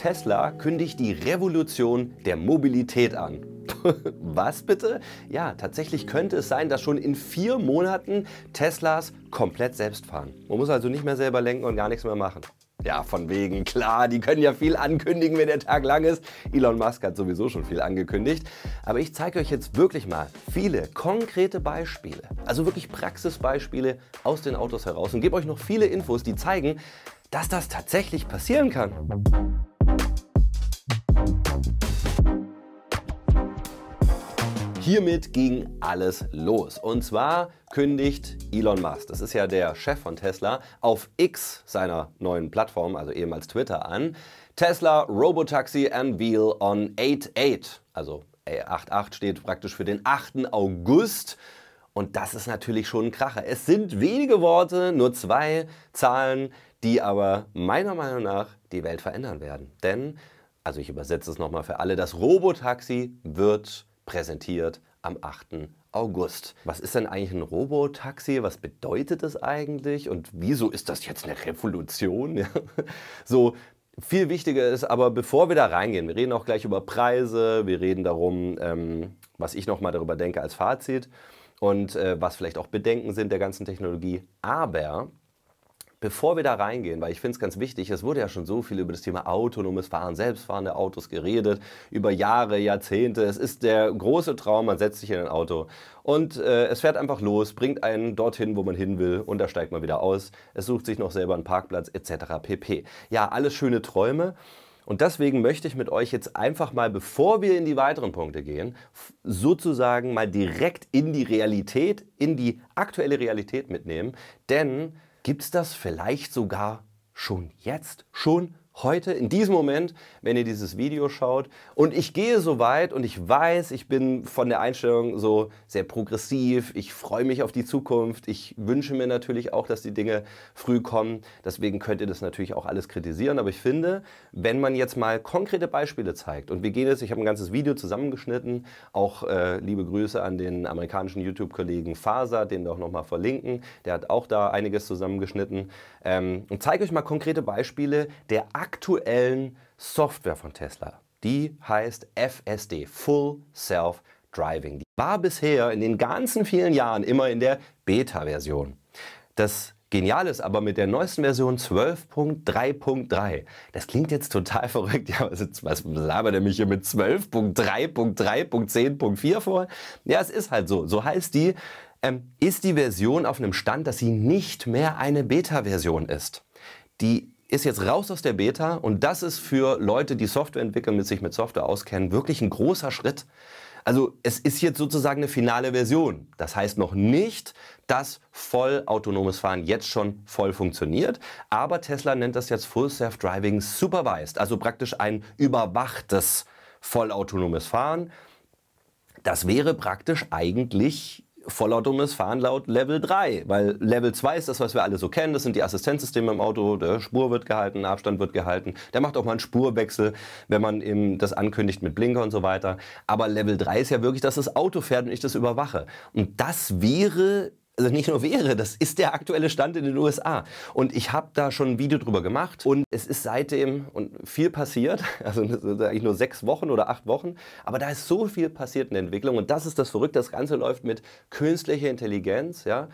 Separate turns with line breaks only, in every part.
Tesla kündigt die Revolution der Mobilität an. Was bitte? Ja, tatsächlich könnte es sein, dass schon in vier Monaten Teslas komplett selbst fahren. Man muss also nicht mehr selber lenken und gar nichts mehr machen. Ja, von wegen, klar, die können ja viel ankündigen, wenn der Tag lang ist. Elon Musk hat sowieso schon viel angekündigt. Aber ich zeige euch jetzt wirklich mal viele konkrete Beispiele, also wirklich Praxisbeispiele aus den Autos heraus und gebe euch noch viele Infos, die zeigen, dass das tatsächlich passieren kann. Hiermit ging alles los. Und zwar kündigt Elon Musk, das ist ja der Chef von Tesla, auf X seiner neuen Plattform, also ehemals Twitter, an. Tesla Robotaxi Unveil on 8.8. Also 8.8 steht praktisch für den 8. August. Und das ist natürlich schon ein Kracher. Es sind wenige Worte, nur zwei Zahlen, die aber meiner Meinung nach die Welt verändern werden. Denn also ich übersetze es nochmal für alle, das Robotaxi wird präsentiert am 8. August. Was ist denn eigentlich ein Robotaxi? Was bedeutet das eigentlich? Und wieso ist das jetzt eine Revolution? Ja. so, viel wichtiger ist aber, bevor wir da reingehen, wir reden auch gleich über Preise, wir reden darum, ähm, was ich nochmal darüber denke als Fazit und äh, was vielleicht auch Bedenken sind der ganzen Technologie. Aber Bevor wir da reingehen, weil ich finde es ganz wichtig, es wurde ja schon so viel über das Thema autonomes Fahren, selbstfahrende Autos geredet, über Jahre, Jahrzehnte. Es ist der große Traum, man setzt sich in ein Auto und äh, es fährt einfach los, bringt einen dorthin, wo man hin will und da steigt man wieder aus. Es sucht sich noch selber einen Parkplatz etc. pp. Ja, alles schöne Träume. Und deswegen möchte ich mit euch jetzt einfach mal, bevor wir in die weiteren Punkte gehen, sozusagen mal direkt in die Realität, in die aktuelle Realität mitnehmen. Denn Gibt es das vielleicht sogar schon jetzt? Schon heute, in diesem Moment, wenn ihr dieses Video schaut. Und ich gehe so weit und ich weiß, ich bin von der Einstellung so sehr progressiv. Ich freue mich auf die Zukunft. Ich wünsche mir natürlich auch, dass die Dinge früh kommen. Deswegen könnt ihr das natürlich auch alles kritisieren. Aber ich finde, wenn man jetzt mal konkrete Beispiele zeigt und wir gehen jetzt, ich habe ein ganzes Video zusammengeschnitten, auch äh, liebe Grüße an den amerikanischen YouTube-Kollegen Faser, den wir auch nochmal verlinken. Der hat auch da einiges zusammengeschnitten. Ähm, und zeige euch mal konkrete Beispiele der aktuellen Software von Tesla. Die heißt FSD, Full Self Driving. Die war bisher in den ganzen vielen Jahren immer in der Beta-Version. Das Geniale ist aber mit der neuesten Version 12.3.3. Das klingt jetzt total verrückt. Ja, was, was labert er mich hier mit 12.3.3.10.4 vor? Ja, es ist halt so. So heißt die. Ähm, ist die Version auf einem Stand, dass sie nicht mehr eine Beta-Version ist. Die ist jetzt raus aus der Beta und das ist für Leute, die Software entwickeln, mit sich mit Software auskennen, wirklich ein großer Schritt. Also es ist jetzt sozusagen eine finale Version. Das heißt noch nicht, dass voll autonomes Fahren jetzt schon voll funktioniert, aber Tesla nennt das jetzt Full Self Driving Supervised, also praktisch ein überwachtes vollautonomes Fahren. Das wäre praktisch eigentlich dummes Fahren laut Level 3, weil Level 2 ist das, was wir alle so kennen, das sind die Assistenzsysteme im Auto, der Spur wird gehalten, Abstand wird gehalten, der macht auch mal einen Spurwechsel, wenn man eben das ankündigt mit Blinker und so weiter, aber Level 3 ist ja wirklich, dass das Auto fährt und ich das überwache und das wäre also nicht nur wäre, das ist der aktuelle Stand in den USA. Und ich habe da schon ein Video drüber gemacht und es ist seitdem und viel passiert, also eigentlich nur sechs Wochen oder acht Wochen, aber da ist so viel passiert in der Entwicklung und das ist das Verrückte, das Ganze läuft mit künstlicher Intelligenz, ja.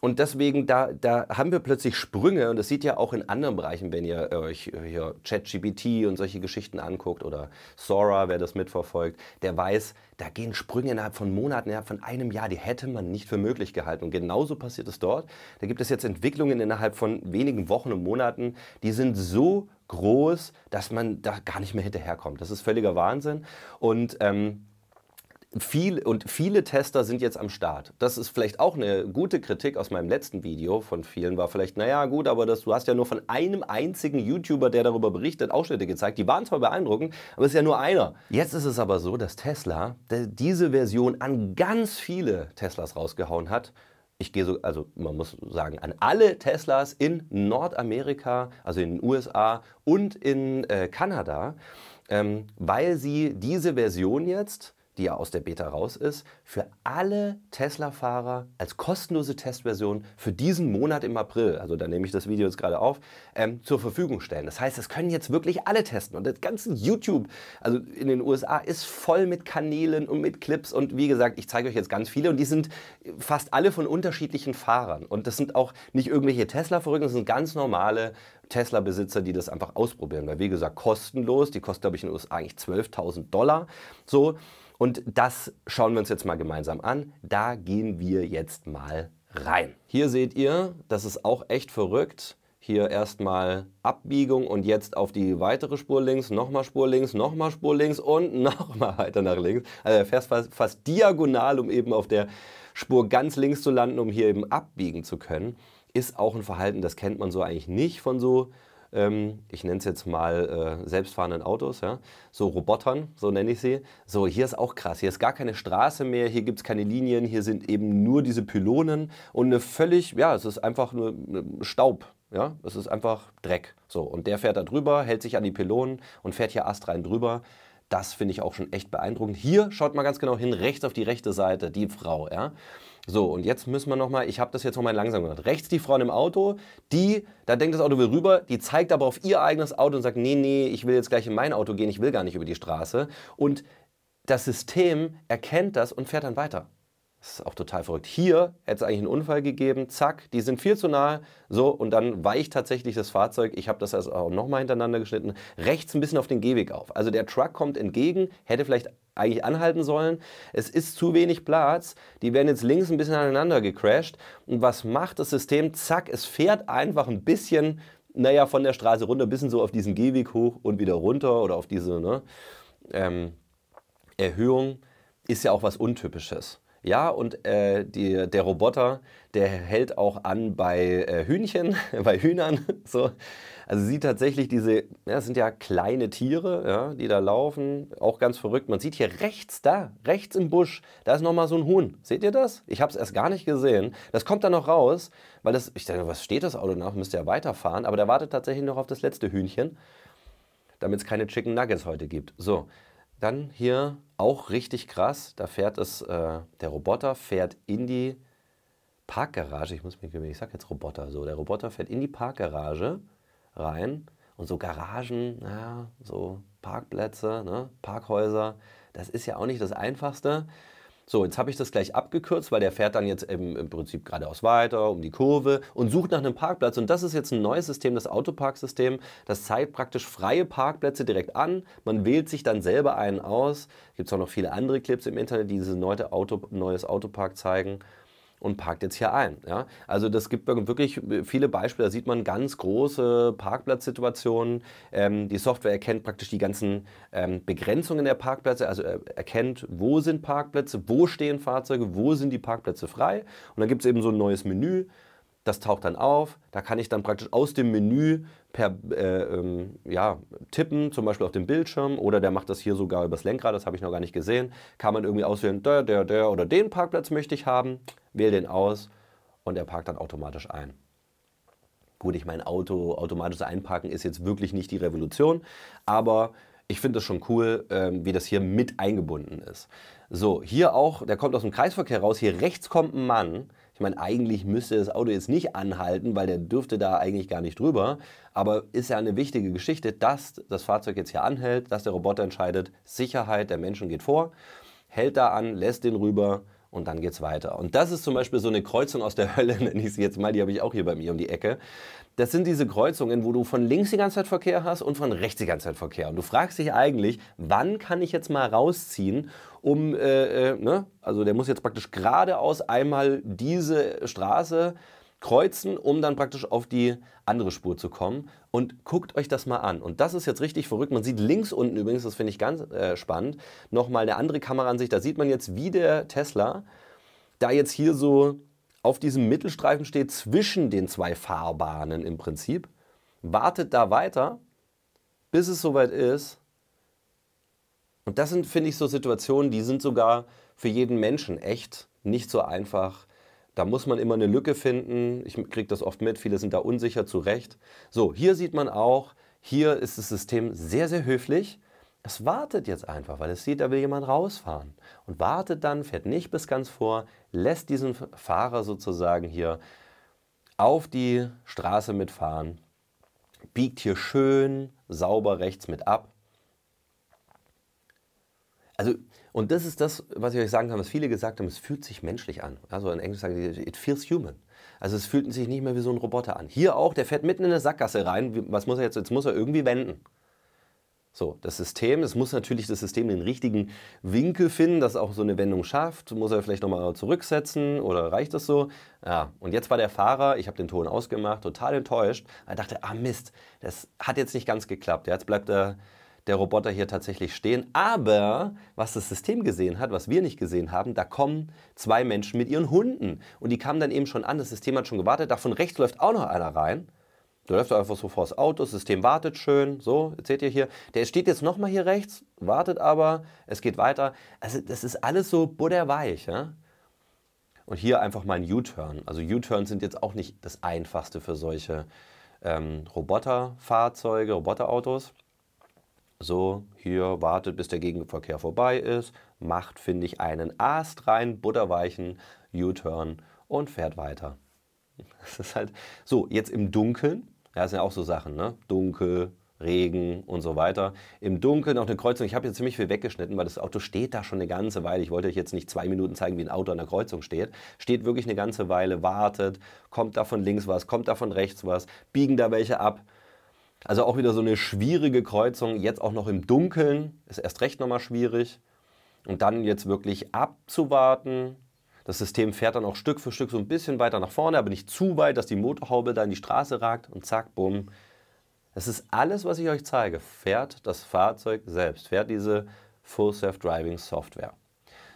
Und deswegen, da, da haben wir plötzlich Sprünge und das sieht ja auch in anderen Bereichen, wenn ihr euch hier ChatGPT und solche Geschichten anguckt oder Sora, wer das mitverfolgt, der weiß, da gehen Sprünge innerhalb von Monaten, innerhalb von einem Jahr, die hätte man nicht für möglich gehalten. Und genauso passiert es dort. Da gibt es jetzt Entwicklungen innerhalb von wenigen Wochen und Monaten, die sind so groß, dass man da gar nicht mehr hinterherkommt. Das ist völliger Wahnsinn. Und ähm, viel, und viele Tester sind jetzt am Start. Das ist vielleicht auch eine gute Kritik aus meinem letzten Video von vielen, war vielleicht, naja gut, aber das, du hast ja nur von einem einzigen YouTuber, der darüber berichtet, Ausschnitte gezeigt. Die waren zwar beeindruckend, aber es ist ja nur einer. Jetzt ist es aber so, dass Tesla diese Version an ganz viele Teslas rausgehauen hat ich gehe so, also man muss sagen, an alle Teslas in Nordamerika, also in den USA und in äh, Kanada, ähm, weil sie diese Version jetzt die ja aus der Beta raus ist, für alle Tesla-Fahrer als kostenlose Testversion für diesen Monat im April, also da nehme ich das Video jetzt gerade auf, ähm, zur Verfügung stellen. Das heißt, das können jetzt wirklich alle testen. Und das ganze YouTube, also in den USA, ist voll mit Kanälen und mit Clips. Und wie gesagt, ich zeige euch jetzt ganz viele und die sind fast alle von unterschiedlichen Fahrern. Und das sind auch nicht irgendwelche Tesla-Verrückten, das sind ganz normale Tesla-Besitzer, die das einfach ausprobieren. Weil, wie gesagt, kostenlos. Die kostet, glaube ich, in den USA eigentlich 12.000 Dollar. So. Und das schauen wir uns jetzt mal gemeinsam an. Da gehen wir jetzt mal rein. Hier seht ihr, das ist auch echt verrückt. Hier erstmal Abbiegung und jetzt auf die weitere Spur links, nochmal Spur links, nochmal Spur links und nochmal weiter nach links. Also er fährt fast, fast diagonal, um eben auf der Spur ganz links zu landen, um hier eben abbiegen zu können. Ist auch ein Verhalten, das kennt man so eigentlich nicht von so ähm, ich nenne es jetzt mal äh, selbstfahrenden Autos, ja? so Robotern, so nenne ich sie. So, hier ist auch krass, hier ist gar keine Straße mehr, hier gibt es keine Linien, hier sind eben nur diese Pylonen und eine völlig, ja, es ist einfach nur ne, Staub, ja, es ist einfach Dreck. So, und der fährt da drüber, hält sich an die Pylonen und fährt hier astrein drüber. Das finde ich auch schon echt beeindruckend. Hier schaut mal ganz genau hin, rechts auf die rechte Seite, die Frau, ja. So, und jetzt müssen wir nochmal, ich habe das jetzt nochmal langsam gemacht. Rechts die Frauen im Auto, die, da denkt das Auto will rüber, die zeigt aber auf ihr eigenes Auto und sagt, nee, nee, ich will jetzt gleich in mein Auto gehen, ich will gar nicht über die Straße. Und das System erkennt das und fährt dann weiter. Das ist auch total verrückt. Hier hätte es eigentlich einen Unfall gegeben, zack, die sind viel zu nah, so, und dann weicht tatsächlich das Fahrzeug, ich habe das also auch nochmal hintereinander geschnitten, rechts ein bisschen auf den Gehweg auf. Also der Truck kommt entgegen, hätte vielleicht eigentlich anhalten sollen. Es ist zu wenig Platz. Die werden jetzt links ein bisschen aneinander gecrashed. Und was macht das System? Zack, es fährt einfach ein bisschen, naja, von der Straße runter, ein bisschen so auf diesen Gehweg hoch und wieder runter oder auf diese ne, ähm, Erhöhung. Ist ja auch was Untypisches. Ja, und äh, die, der Roboter, der hält auch an bei äh, Hühnchen, bei Hühnern. So. Also sieht tatsächlich diese, ja, das sind ja kleine Tiere, ja, die da laufen, auch ganz verrückt. Man sieht hier rechts, da, rechts im Busch, da ist nochmal so ein Huhn. Seht ihr das? Ich habe es erst gar nicht gesehen. Das kommt dann noch raus, weil das, ich dachte, was steht das Auto nach? Müsste ja weiterfahren. Aber der wartet tatsächlich noch auf das letzte Hühnchen, damit es keine Chicken Nuggets heute gibt. So, dann hier auch richtig krass, da fährt es, äh, der Roboter fährt in die Parkgarage, ich muss mich, ich sag jetzt Roboter so, der Roboter fährt in die Parkgarage rein und so Garagen, ja, so Parkplätze, ne, Parkhäuser, das ist ja auch nicht das Einfachste. So, jetzt habe ich das gleich abgekürzt, weil der fährt dann jetzt im, im Prinzip geradeaus weiter, um die Kurve und sucht nach einem Parkplatz. Und das ist jetzt ein neues System, das Autoparksystem. Das zeigt praktisch freie Parkplätze direkt an. Man wählt sich dann selber einen aus. Gibt es auch noch viele andere Clips im Internet, die dieses neue Auto, neues Autopark zeigen und parkt jetzt hier ein. Ja? Also das gibt wirklich viele Beispiele, da sieht man ganz große Parkplatzsituationen. Ähm, die Software erkennt praktisch die ganzen ähm, Begrenzungen der Parkplätze, also äh, erkennt, wo sind Parkplätze, wo stehen Fahrzeuge, wo sind die Parkplätze frei. Und dann gibt es eben so ein neues Menü, das taucht dann auf. Da kann ich dann praktisch aus dem Menü per äh, ähm, ja, Tippen, zum Beispiel auf dem Bildschirm, oder der macht das hier sogar übers Lenkrad, das habe ich noch gar nicht gesehen. Kann man irgendwie auswählen, der, der, der oder den Parkplatz möchte ich haben, wähle den aus und er parkt dann automatisch ein. Gut, ich meine, Auto, automatisches Einparken ist jetzt wirklich nicht die Revolution, aber ich finde das schon cool, ähm, wie das hier mit eingebunden ist. So, hier auch, der kommt aus dem Kreisverkehr raus, hier rechts kommt ein Mann, ich meine, eigentlich müsste das Auto jetzt nicht anhalten, weil der dürfte da eigentlich gar nicht drüber. Aber ist ja eine wichtige Geschichte, dass das Fahrzeug jetzt hier anhält, dass der Roboter entscheidet, Sicherheit der Menschen geht vor, hält da an, lässt den rüber und dann geht es weiter. Und das ist zum Beispiel so eine Kreuzung aus der Hölle, nenne ich sie jetzt mal, die habe ich auch hier bei mir um die Ecke. Das sind diese Kreuzungen, wo du von links die ganze Zeit Verkehr hast und von rechts die ganze Zeit Verkehr. Und du fragst dich eigentlich, wann kann ich jetzt mal rausziehen, um, äh, äh, ne? also der muss jetzt praktisch geradeaus einmal diese Straße kreuzen, um dann praktisch auf die andere Spur zu kommen. Und guckt euch das mal an. Und das ist jetzt richtig verrückt. Man sieht links unten übrigens, das finde ich ganz äh, spannend, nochmal eine andere Kameraansicht. Da sieht man jetzt, wie der Tesla da jetzt hier so auf diesem Mittelstreifen steht, zwischen den zwei Fahrbahnen im Prinzip. Wartet da weiter, bis es soweit ist. Und das sind, finde ich, so Situationen, die sind sogar für jeden Menschen echt nicht so einfach da muss man immer eine Lücke finden. Ich kriege das oft mit, viele sind da unsicher zu Recht. So, hier sieht man auch, hier ist das System sehr, sehr höflich. Es wartet jetzt einfach, weil es sieht, da will jemand rausfahren. Und wartet dann, fährt nicht bis ganz vor, lässt diesen Fahrer sozusagen hier auf die Straße mitfahren, biegt hier schön sauber rechts mit ab. Also und das ist das, was ich euch sagen kann, was viele gesagt haben, es fühlt sich menschlich an. Also in Englisch sagen sie, it feels human. Also es fühlt sich nicht mehr wie so ein Roboter an. Hier auch, der fährt mitten in eine Sackgasse rein. Was muss er jetzt? Jetzt muss er irgendwie wenden. So, das System, es muss natürlich das System den richtigen Winkel finden, dass auch so eine Wendung schafft. Muss er vielleicht nochmal zurücksetzen oder reicht das so? Ja, und jetzt war der Fahrer, ich habe den Ton ausgemacht, total enttäuscht. Er dachte, ah Mist, das hat jetzt nicht ganz geklappt. Jetzt bleibt er der Roboter hier tatsächlich stehen. Aber was das System gesehen hat, was wir nicht gesehen haben, da kommen zwei Menschen mit ihren Hunden. Und die kamen dann eben schon an, das System hat schon gewartet. Da von rechts läuft auch noch einer rein. Da läuft einfach so vor das Auto, das System wartet schön, so, jetzt seht ihr hier. Der steht jetzt nochmal hier rechts, wartet aber, es geht weiter. Also das ist alles so buddherweich. Ja? Und hier einfach mal ein U-Turn. Also U-Turns sind jetzt auch nicht das Einfachste für solche ähm, Roboterfahrzeuge, Roboterautos. So, hier wartet, bis der Gegenverkehr vorbei ist, macht, finde ich, einen Ast rein, butterweichen U-Turn und fährt weiter. Das ist halt so, jetzt im Dunkeln, ja, das sind ja auch so Sachen, ne? Dunkel, Regen und so weiter. Im Dunkeln auch eine Kreuzung. Ich habe jetzt ziemlich viel weggeschnitten, weil das Auto steht da schon eine ganze Weile. Ich wollte euch jetzt nicht zwei Minuten zeigen, wie ein Auto an der Kreuzung steht. Steht wirklich eine ganze Weile, wartet, kommt da von links was, kommt da von rechts was, biegen da welche ab. Also auch wieder so eine schwierige Kreuzung, jetzt auch noch im Dunkeln, ist erst recht nochmal schwierig. Und dann jetzt wirklich abzuwarten. Das System fährt dann auch Stück für Stück so ein bisschen weiter nach vorne, aber nicht zu weit, dass die Motorhaube da in die Straße ragt und zack, bumm. Das ist alles, was ich euch zeige. Fährt das Fahrzeug selbst, fährt diese Full Self Driving Software.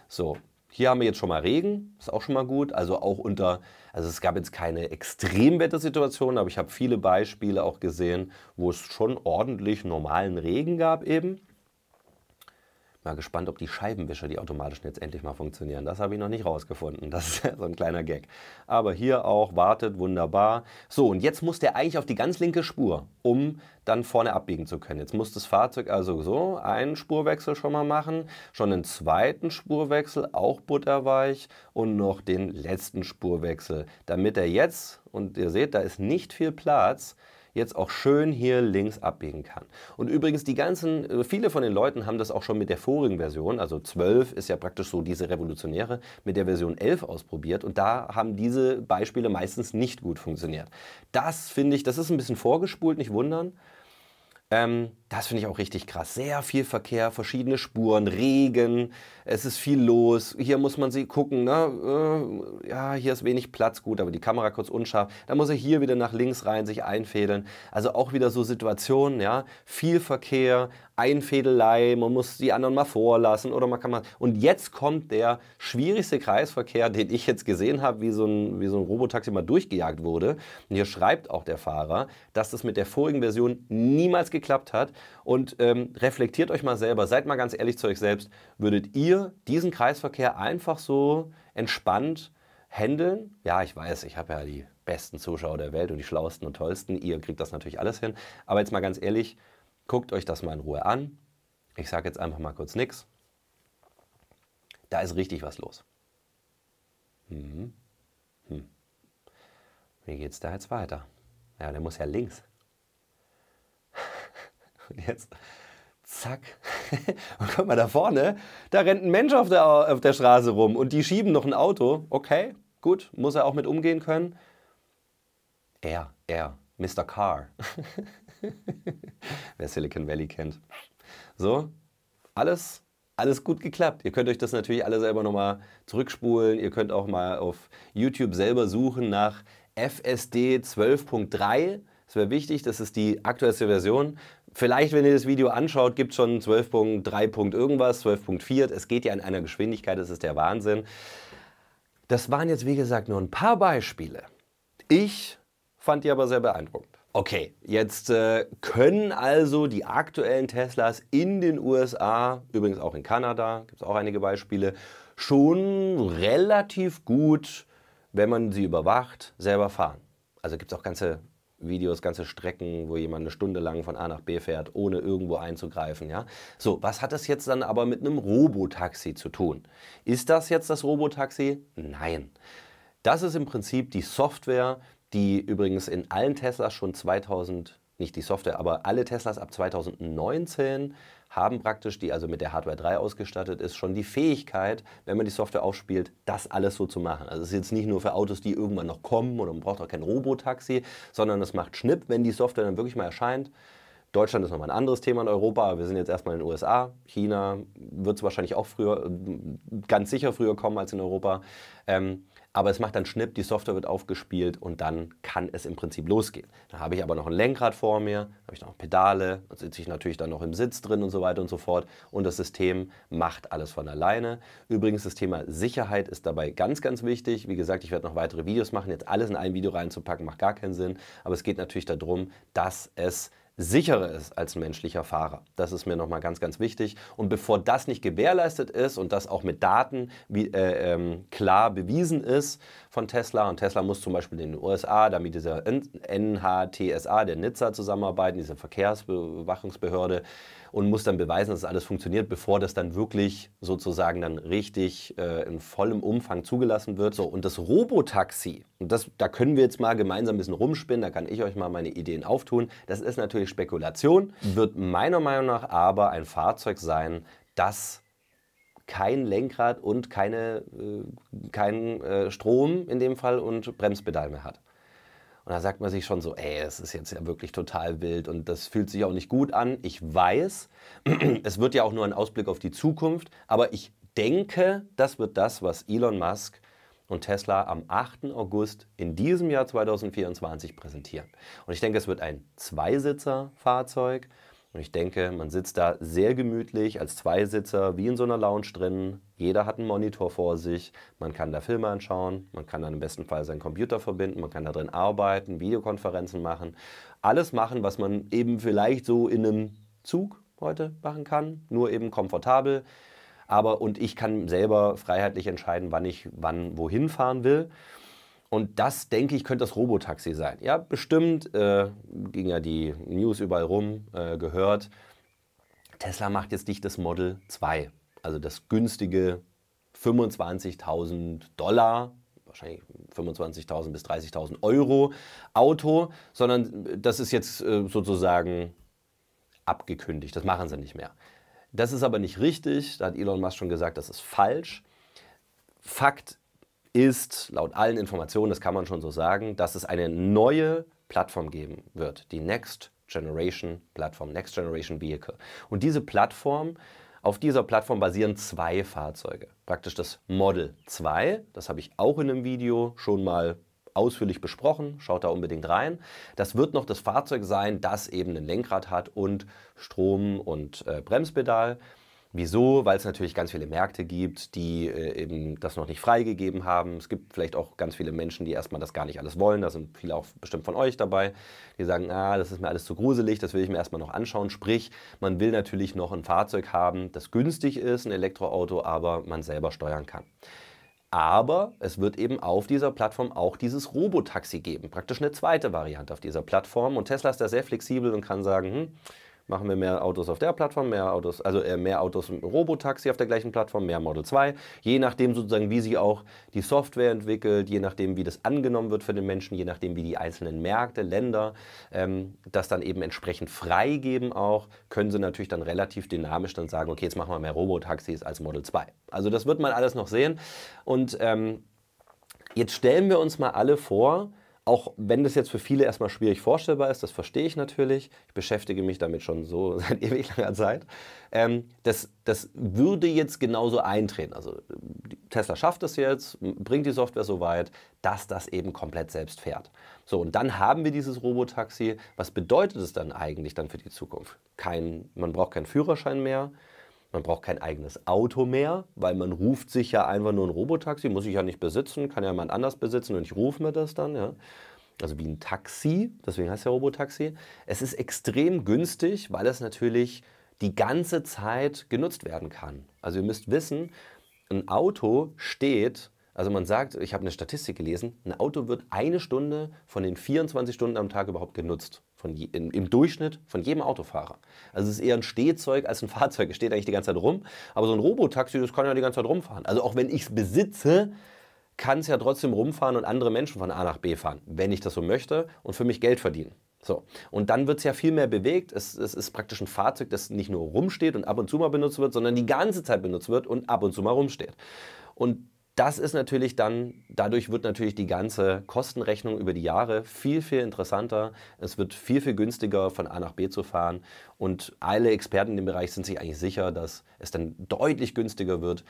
So, hier haben wir jetzt schon mal Regen, ist auch schon mal gut. Also auch unter, also es gab jetzt keine Extremwettersituationen, aber ich habe viele Beispiele auch gesehen, wo es schon ordentlich normalen Regen gab eben. Mal gespannt, ob die Scheibenwischer, die automatischen, jetzt endlich mal funktionieren. Das habe ich noch nicht rausgefunden. Das ist so ein kleiner Gag. Aber hier auch, wartet, wunderbar. So, und jetzt muss der eigentlich auf die ganz linke Spur, um dann vorne abbiegen zu können. Jetzt muss das Fahrzeug also so einen Spurwechsel schon mal machen, schon einen zweiten Spurwechsel, auch butterweich und noch den letzten Spurwechsel, damit er jetzt, und ihr seht, da ist nicht viel Platz, jetzt auch schön hier links abbiegen kann. Und übrigens, die ganzen, äh, viele von den Leuten haben das auch schon mit der vorigen Version, also 12 ist ja praktisch so diese revolutionäre, mit der Version 11 ausprobiert und da haben diese Beispiele meistens nicht gut funktioniert. Das finde ich, das ist ein bisschen vorgespult, nicht wundern. Ähm, das finde ich auch richtig krass. Sehr viel Verkehr, verschiedene Spuren, Regen, es ist viel los. Hier muss man sie gucken, ne? Äh, ja, hier ist wenig Platz, gut, aber die Kamera kurz unscharf. Dann muss er hier wieder nach links rein sich einfädeln. Also auch wieder so Situationen, ja, viel Verkehr, Einfädelei, man muss die anderen mal vorlassen oder man kann mal. Und jetzt kommt der schwierigste Kreisverkehr, den ich jetzt gesehen habe, wie so wie so ein Robotaxi mal durchgejagt wurde. Und hier schreibt auch der Fahrer, dass das mit der vorigen Version niemals geklappt hat und ähm, reflektiert euch mal selber, seid mal ganz ehrlich zu euch selbst, würdet ihr diesen Kreisverkehr einfach so entspannt handeln? Ja, ich weiß, ich habe ja die besten Zuschauer der Welt und die schlauesten und tollsten, ihr kriegt das natürlich alles hin, aber jetzt mal ganz ehrlich, guckt euch das mal in Ruhe an. Ich sage jetzt einfach mal kurz nichts. Da ist richtig was los. Hm. Hm. Wie geht's da jetzt weiter? Ja, der muss ja links. Und jetzt, zack. Und guck mal, da vorne, da rennt ein Mensch auf der, auf der Straße rum und die schieben noch ein Auto. Okay, gut, muss er auch mit umgehen können. Er, er, Mr. Carr. Wer Silicon Valley kennt. So, alles, alles gut geklappt. Ihr könnt euch das natürlich alle selber nochmal zurückspulen. Ihr könnt auch mal auf YouTube selber suchen nach FSD 12.3. Das wäre wichtig, das ist die aktuellste Version. Vielleicht, wenn ihr das Video anschaut, gibt es schon 12.3 Punkt irgendwas, 12.4. Es geht ja in einer Geschwindigkeit, das ist der Wahnsinn. Das waren jetzt, wie gesagt, nur ein paar Beispiele. Ich fand die aber sehr beeindruckend. Okay, jetzt äh, können also die aktuellen Teslas in den USA, übrigens auch in Kanada, gibt es auch einige Beispiele, schon relativ gut, wenn man sie überwacht, selber fahren. Also gibt es auch ganze Videos, ganze Strecken, wo jemand eine Stunde lang von A nach B fährt, ohne irgendwo einzugreifen. Ja? So, was hat das jetzt dann aber mit einem Robotaxi zu tun? Ist das jetzt das Robotaxi? Nein. Das ist im Prinzip die Software, die übrigens in allen Teslas schon 2000, nicht die Software, aber alle Teslas ab 2019 haben praktisch, die also mit der Hardware 3 ausgestattet ist, schon die Fähigkeit, wenn man die Software aufspielt, das alles so zu machen. Also es ist jetzt nicht nur für Autos, die irgendwann noch kommen oder man braucht auch kein Robotaxi, sondern es macht Schnipp, wenn die Software dann wirklich mal erscheint. Deutschland ist nochmal ein anderes Thema in Europa, aber wir sind jetzt erstmal in den USA. China wird es wahrscheinlich auch früher, ganz sicher früher kommen als in Europa. Ähm, aber es macht dann Schnipp, die Software wird aufgespielt und dann kann es im Prinzip losgehen. Dann habe ich aber noch ein Lenkrad vor mir, habe ich noch Pedale, dann sitze ich natürlich dann noch im Sitz drin und so weiter und so fort und das System macht alles von alleine. Übrigens, das Thema Sicherheit ist dabei ganz, ganz wichtig. Wie gesagt, ich werde noch weitere Videos machen. Jetzt alles in ein Video reinzupacken, macht gar keinen Sinn, aber es geht natürlich darum, dass es sicherer ist als ein menschlicher Fahrer. Das ist mir nochmal ganz, ganz wichtig. Und bevor das nicht gewährleistet ist und das auch mit Daten wie, äh, ähm, klar bewiesen ist von Tesla, und Tesla muss zum Beispiel in den USA, damit dieser NHTSA, der NHTSA, zusammenarbeiten, diese Verkehrsbewachungsbehörde, und muss dann beweisen, dass alles funktioniert, bevor das dann wirklich sozusagen dann richtig äh, in vollem Umfang zugelassen wird. So, und das Robotaxi, und das, da können wir jetzt mal gemeinsam ein bisschen rumspinnen, da kann ich euch mal meine Ideen auftun. Das ist natürlich Spekulation, wird meiner Meinung nach aber ein Fahrzeug sein, das kein Lenkrad und keine, äh, kein äh, Strom in dem Fall und Bremspedal mehr hat. Und da sagt man sich schon so, ey, es ist jetzt ja wirklich total wild und das fühlt sich auch nicht gut an. Ich weiß, es wird ja auch nur ein Ausblick auf die Zukunft, aber ich denke, das wird das, was Elon Musk und Tesla am 8. August in diesem Jahr 2024 präsentieren. Und ich denke, es wird ein Zweisitzer-Fahrzeug und ich denke, man sitzt da sehr gemütlich als Zweisitzer, wie in so einer Lounge drin. Jeder hat einen Monitor vor sich. Man kann da Filme anschauen. Man kann dann im besten Fall seinen Computer verbinden. Man kann da drin arbeiten, Videokonferenzen machen. Alles machen, was man eben vielleicht so in einem Zug heute machen kann. Nur eben komfortabel. Aber und ich kann selber freiheitlich entscheiden, wann ich wann wohin fahren will. Und das, denke ich, könnte das Robotaxi sein. Ja, bestimmt äh, ging ja die News überall rum, äh, gehört. Tesla macht jetzt nicht das Model 2, also das günstige 25.000 Dollar, wahrscheinlich 25.000 bis 30.000 Euro Auto, sondern äh, das ist jetzt äh, sozusagen abgekündigt. Das machen sie nicht mehr. Das ist aber nicht richtig. Da hat Elon Musk schon gesagt, das ist falsch. Fakt ist laut allen Informationen, das kann man schon so sagen, dass es eine neue Plattform geben wird, die Next Generation Plattform, Next Generation Vehicle. Und diese Plattform, auf dieser Plattform basieren zwei Fahrzeuge. Praktisch das Model 2, das habe ich auch in einem Video schon mal ausführlich besprochen, schaut da unbedingt rein. Das wird noch das Fahrzeug sein, das eben ein Lenkrad hat und Strom und äh, Bremspedal. Wieso? Weil es natürlich ganz viele Märkte gibt, die äh, eben das noch nicht freigegeben haben. Es gibt vielleicht auch ganz viele Menschen, die erstmal das gar nicht alles wollen. Da sind viele auch bestimmt von euch dabei, die sagen, ah, das ist mir alles zu gruselig, das will ich mir erstmal noch anschauen. Sprich, man will natürlich noch ein Fahrzeug haben, das günstig ist, ein Elektroauto, aber man selber steuern kann. Aber es wird eben auf dieser Plattform auch dieses Robotaxi geben. Praktisch eine zweite Variante auf dieser Plattform. Und Tesla ist da sehr flexibel und kann sagen, hm, machen wir mehr Autos auf der Plattform, mehr Autos, also äh, mehr Autos im Robotaxi auf der gleichen Plattform, mehr Model 2, je nachdem sozusagen, wie sie auch die Software entwickelt, je nachdem, wie das angenommen wird für den Menschen, je nachdem, wie die einzelnen Märkte, Länder ähm, das dann eben entsprechend freigeben auch, können sie natürlich dann relativ dynamisch dann sagen, okay, jetzt machen wir mehr Robotaxis als Model 2. Also das wird man alles noch sehen und ähm, jetzt stellen wir uns mal alle vor, auch wenn das jetzt für viele erstmal schwierig vorstellbar ist, das verstehe ich natürlich. Ich beschäftige mich damit schon so seit ewig langer Zeit. Ähm, das, das würde jetzt genauso eintreten. Also Tesla schafft das jetzt, bringt die Software so weit, dass das eben komplett selbst fährt. So, und dann haben wir dieses Robotaxi. Was bedeutet es dann eigentlich dann für die Zukunft? Kein, man braucht keinen Führerschein mehr. Man braucht kein eigenes Auto mehr, weil man ruft sich ja einfach nur ein Robotaxi, muss ich ja nicht besitzen, kann ja jemand anders besitzen und ich rufe mir das dann. Ja. Also wie ein Taxi, deswegen heißt es ja Robotaxi. Es ist extrem günstig, weil es natürlich die ganze Zeit genutzt werden kann. Also ihr müsst wissen, ein Auto steht also man sagt, ich habe eine Statistik gelesen, ein Auto wird eine Stunde von den 24 Stunden am Tag überhaupt genutzt. Von je, in, Im Durchschnitt von jedem Autofahrer. Also es ist eher ein Stehzeug als ein Fahrzeug. Es steht eigentlich die ganze Zeit rum. Aber so ein Robotaxi, das kann ja die ganze Zeit rumfahren. Also auch wenn ich es besitze, kann es ja trotzdem rumfahren und andere Menschen von A nach B fahren, wenn ich das so möchte und für mich Geld verdienen. So. Und dann wird es ja viel mehr bewegt. Es, es, ist praktisch ein Fahrzeug, das nicht nur rumsteht und ab und zu mal benutzt wird, sondern die ganze Zeit benutzt wird und ab und zu mal rumsteht. Und das ist natürlich dann, dadurch wird natürlich die ganze Kostenrechnung über die Jahre viel, viel interessanter. Es wird viel, viel günstiger, von A nach B zu fahren. Und alle Experten in dem Bereich sind sich eigentlich sicher, dass es dann deutlich günstiger wird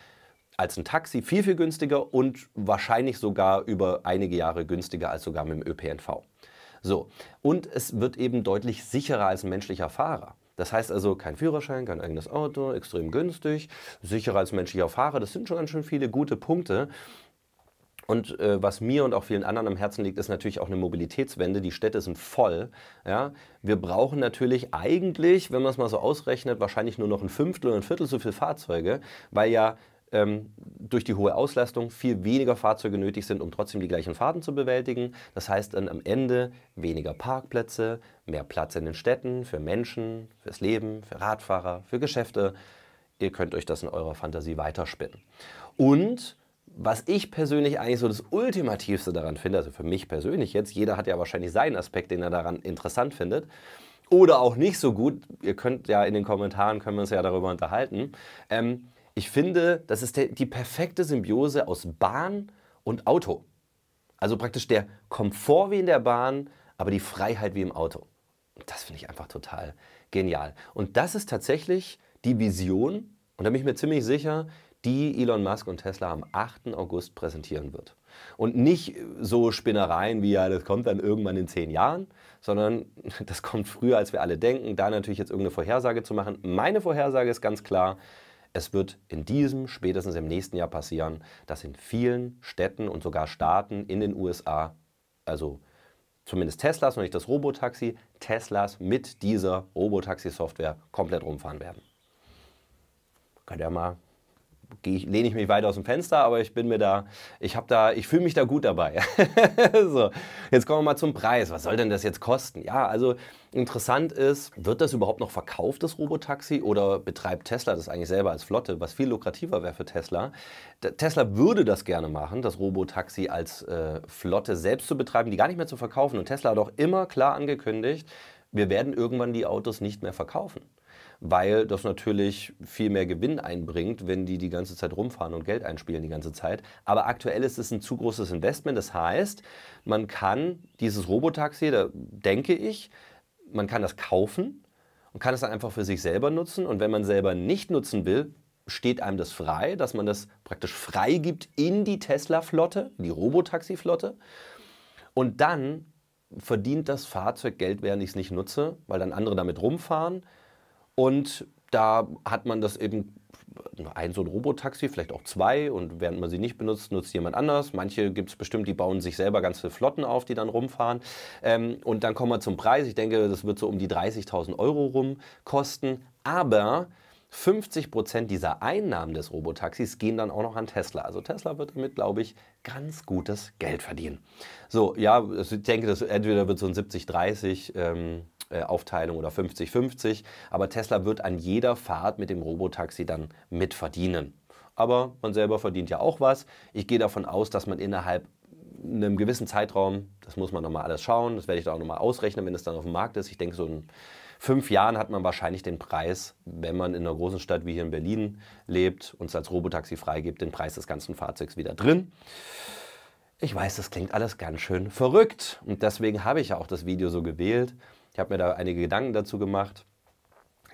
als ein Taxi, viel, viel günstiger und wahrscheinlich sogar über einige Jahre günstiger als sogar mit dem ÖPNV. So, und es wird eben deutlich sicherer als ein menschlicher Fahrer. Das heißt also kein Führerschein, kein eigenes Auto, extrem günstig, sicherer als menschlicher Fahrer. Das sind schon ganz schön viele gute Punkte. Und äh, was mir und auch vielen anderen am Herzen liegt, ist natürlich auch eine Mobilitätswende. Die Städte sind voll. Ja? Wir brauchen natürlich eigentlich, wenn man es mal so ausrechnet, wahrscheinlich nur noch ein Fünftel oder ein Viertel so viele Fahrzeuge, weil ja ähm, durch die hohe Auslastung viel weniger Fahrzeuge nötig sind, um trotzdem die gleichen Fahrten zu bewältigen. Das heißt dann am Ende weniger Parkplätze, mehr Platz in den Städten für Menschen, fürs Leben, für Radfahrer, für Geschäfte. Ihr könnt euch das in eurer Fantasie weiterspinnen. Und was ich persönlich eigentlich so das Ultimativste daran finde, also für mich persönlich jetzt, jeder hat ja wahrscheinlich seinen Aspekt, den er daran interessant findet, oder auch nicht so gut, ihr könnt ja in den Kommentaren, können wir uns ja darüber unterhalten, ähm, ich finde, das ist der, die perfekte Symbiose aus Bahn und Auto. Also praktisch der Komfort wie in der Bahn, aber die Freiheit wie im Auto. Das finde ich einfach total genial. Und das ist tatsächlich die Vision, und da bin ich mir ziemlich sicher, die Elon Musk und Tesla am 8. August präsentieren wird. Und nicht so Spinnereien wie, ja, das kommt dann irgendwann in zehn Jahren, sondern das kommt früher, als wir alle denken. Da natürlich jetzt irgendeine Vorhersage zu machen. Meine Vorhersage ist ganz klar, es wird in diesem, spätestens im nächsten Jahr passieren, dass in vielen Städten und sogar Staaten in den USA, also zumindest Teslas und nicht das Robotaxi, Teslas mit dieser Robotaxi-Software komplett rumfahren werden. Könnt ihr mal ich, lehne ich mich weit aus dem Fenster, aber ich bin mir da, ich habe da, ich fühle mich da gut dabei. so, jetzt kommen wir mal zum Preis. Was soll denn das jetzt kosten? Ja, also interessant ist, wird das überhaupt noch verkauft, das Robotaxi, oder betreibt Tesla das eigentlich selber als Flotte, was viel lukrativer wäre für Tesla? Tesla würde das gerne machen, das Robotaxi als äh, Flotte selbst zu betreiben, die gar nicht mehr zu verkaufen. Und Tesla hat auch immer klar angekündigt, wir werden irgendwann die Autos nicht mehr verkaufen weil das natürlich viel mehr Gewinn einbringt, wenn die die ganze Zeit rumfahren und Geld einspielen die ganze Zeit. Aber aktuell ist es ein zu großes Investment. Das heißt, man kann dieses Robotaxi, da denke ich, man kann das kaufen und kann es dann einfach für sich selber nutzen. Und wenn man selber nicht nutzen will, steht einem das frei, dass man das praktisch freigibt in die Tesla-Flotte, die Robotaxi-Flotte. Und dann verdient das Fahrzeug Geld, während ich es nicht nutze, weil dann andere damit rumfahren. Und da hat man das eben ein so ein Robotaxi, vielleicht auch zwei und während man sie nicht benutzt, nutzt jemand anders. Manche gibt es bestimmt, die bauen sich selber ganze Flotten auf, die dann rumfahren. Ähm, und dann kommen wir zum Preis. Ich denke, das wird so um die 30.000 Euro rum kosten. Aber 50 Prozent dieser Einnahmen des Robotaxis gehen dann auch noch an Tesla. Also Tesla wird damit, glaube ich, ganz gutes Geld verdienen. So, ja, also ich denke, das entweder wird so ein 70-30. Ähm, äh, Aufteilung oder 50-50. Aber Tesla wird an jeder Fahrt mit dem Robotaxi dann mitverdienen. Aber man selber verdient ja auch was. Ich gehe davon aus, dass man innerhalb einem gewissen Zeitraum, das muss man nochmal alles schauen, das werde ich da auch nochmal ausrechnen, wenn es dann auf dem Markt ist. Ich denke, so in fünf Jahren hat man wahrscheinlich den Preis, wenn man in einer großen Stadt wie hier in Berlin lebt und es als Robotaxi freigibt, den Preis des ganzen Fahrzeugs wieder drin. Ich weiß, das klingt alles ganz schön verrückt und deswegen habe ich ja auch das Video so gewählt, ich habe mir da einige Gedanken dazu gemacht.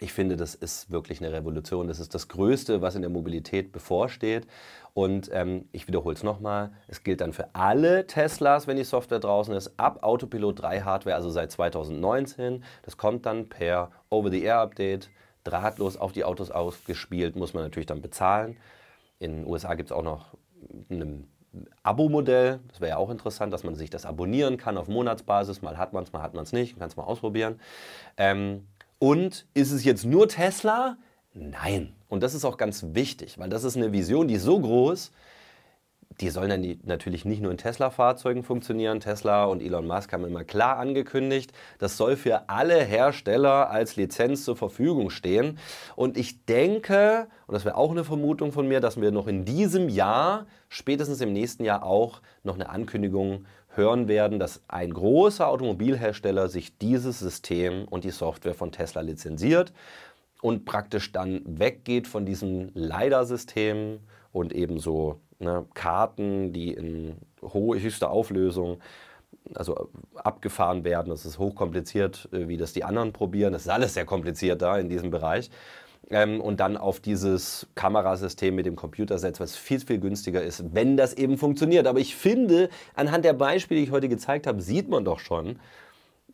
Ich finde, das ist wirklich eine Revolution. Das ist das Größte, was in der Mobilität bevorsteht. Und ähm, ich wiederhole es nochmal, es gilt dann für alle Teslas, wenn die Software draußen ist, ab Autopilot 3 Hardware, also seit 2019. Das kommt dann per Over-the-Air-Update drahtlos auf die Autos ausgespielt, muss man natürlich dann bezahlen. In den USA gibt es auch noch einen Abo-Modell, das wäre ja auch interessant, dass man sich das abonnieren kann auf Monatsbasis. Mal hat man es, mal hat man es nicht, kann es mal ausprobieren. Ähm, und ist es jetzt nur Tesla? Nein. Und das ist auch ganz wichtig, weil das ist eine Vision, die ist so groß ist die sollen dann die, natürlich nicht nur in Tesla-Fahrzeugen funktionieren. Tesla und Elon Musk haben immer klar angekündigt, das soll für alle Hersteller als Lizenz zur Verfügung stehen. Und ich denke, und das wäre auch eine Vermutung von mir, dass wir noch in diesem Jahr, spätestens im nächsten Jahr auch noch eine Ankündigung hören werden, dass ein großer Automobilhersteller sich dieses System und die Software von Tesla lizenziert und praktisch dann weggeht von diesem LiDAR-System und ebenso ne, Karten, die in hohe, höchster Auflösung also abgefahren werden. Das ist hochkompliziert, äh, wie das die anderen probieren. Das ist alles sehr kompliziert da in diesem Bereich. Ähm, und dann auf dieses Kamerasystem mit dem Computer setzt, was viel, viel günstiger ist, wenn das eben funktioniert. Aber ich finde, anhand der Beispiele, die ich heute gezeigt habe, sieht man doch schon,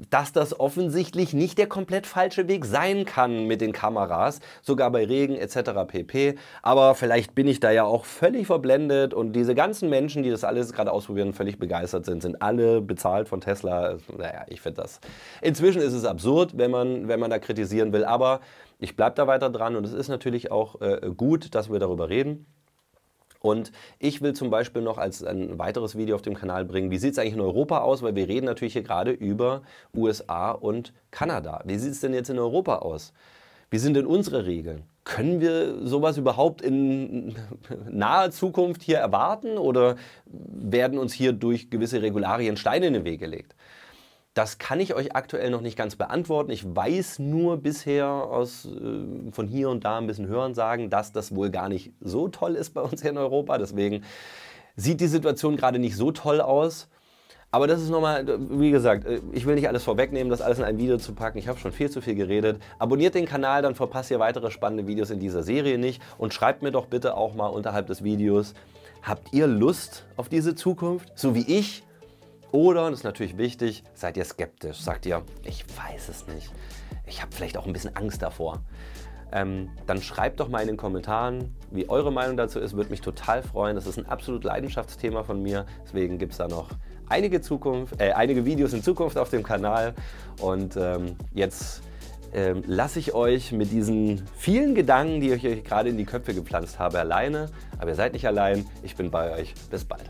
dass das offensichtlich nicht der komplett falsche Weg sein kann mit den Kameras, sogar bei Regen etc. pp. Aber vielleicht bin ich da ja auch völlig verblendet und diese ganzen Menschen, die das alles gerade ausprobieren, völlig begeistert sind, sind alle bezahlt von Tesla. Naja, ich finde das. Inzwischen ist es absurd, wenn man, wenn man da kritisieren will, aber ich bleibe da weiter dran und es ist natürlich auch äh, gut, dass wir darüber reden. Und ich will zum Beispiel noch als ein weiteres Video auf dem Kanal bringen, wie sieht es eigentlich in Europa aus, weil wir reden natürlich hier gerade über USA und Kanada. Wie sieht es denn jetzt in Europa aus? Wie sind denn unsere Regeln? Können wir sowas überhaupt in naher Zukunft hier erwarten oder werden uns hier durch gewisse Regularien Steine in den Weg gelegt? Das kann ich euch aktuell noch nicht ganz beantworten. Ich weiß nur bisher aus, äh, von hier und da ein bisschen hören sagen, dass das wohl gar nicht so toll ist bei uns hier in Europa. Deswegen sieht die Situation gerade nicht so toll aus. Aber das ist nochmal, wie gesagt, äh, ich will nicht alles vorwegnehmen, das alles in ein Video zu packen. Ich habe schon viel zu viel geredet. Abonniert den Kanal, dann verpasst ihr weitere spannende Videos in dieser Serie nicht. Und schreibt mir doch bitte auch mal unterhalb des Videos, habt ihr Lust auf diese Zukunft, so wie ich? Oder, das ist natürlich wichtig, seid ihr skeptisch, sagt ihr, ich weiß es nicht, ich habe vielleicht auch ein bisschen Angst davor. Ähm, dann schreibt doch mal in den Kommentaren, wie eure Meinung dazu ist, würde mich total freuen. Das ist ein absolut Leidenschaftsthema von mir, deswegen gibt es da noch einige, Zukunft, äh, einige Videos in Zukunft auf dem Kanal. Und ähm, jetzt ähm, lasse ich euch mit diesen vielen Gedanken, die ich euch gerade in die Köpfe gepflanzt habe, alleine. Aber ihr seid nicht allein, ich bin bei euch. Bis bald.